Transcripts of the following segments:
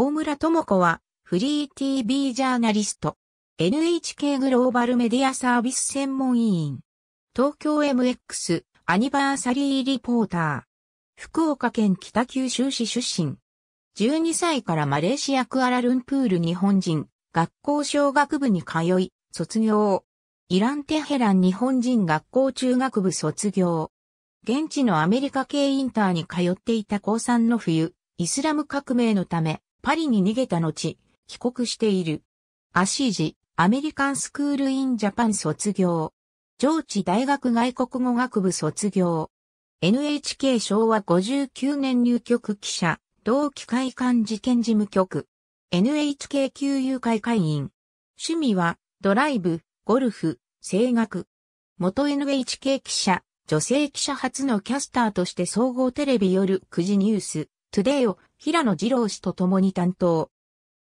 大村智子は、フリー TV ジャーナリスト、NHK グローバルメディアサービス専門委員、東京 MX アニバーサリーリポーター、福岡県北九州市出身、12歳からマレーシアクアラルンプール日本人、学校小学部に通い、卒業。イランテヘラン日本人学校中学部卒業。現地のアメリカ系インターに通っていた高3の冬、イスラム革命のため、パリに逃げた後、帰国している。アシージ、アメリカンスクールインジャパン卒業。上智大学外国語学部卒業。NHK 昭和59年入局記者、同期会館事件事務局。NHK 旧友会会員。趣味は、ドライブ、ゴルフ、声楽。元 NHK 記者、女性記者初のキャスターとして総合テレビ夜9時ニュース。トゥデイを平野二郎氏と共に担当。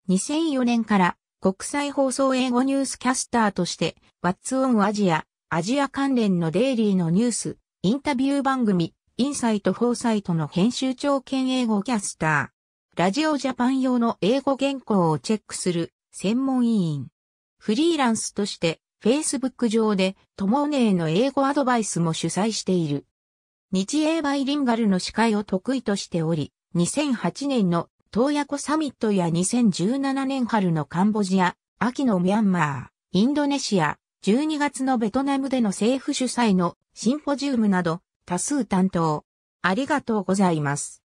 2004年から国際放送英語ニュースキャスターとして、What's on アジア、アジア関連のデイリーのニュース、インタビュー番組、インサイトフォーサイトの編集長兼英語キャスター、ラジオジャパン用の英語原稿をチェックする専門委員、フリーランスとして Facebook 上でトモネへの英語アドバイスも主催している。日英バイリンガルの司会を得意としており、2008年の洞爺湖サミットや2017年春のカンボジア、秋のミャンマー、インドネシア、12月のベトナムでの政府主催のシンポジウムなど多数担当。ありがとうございます。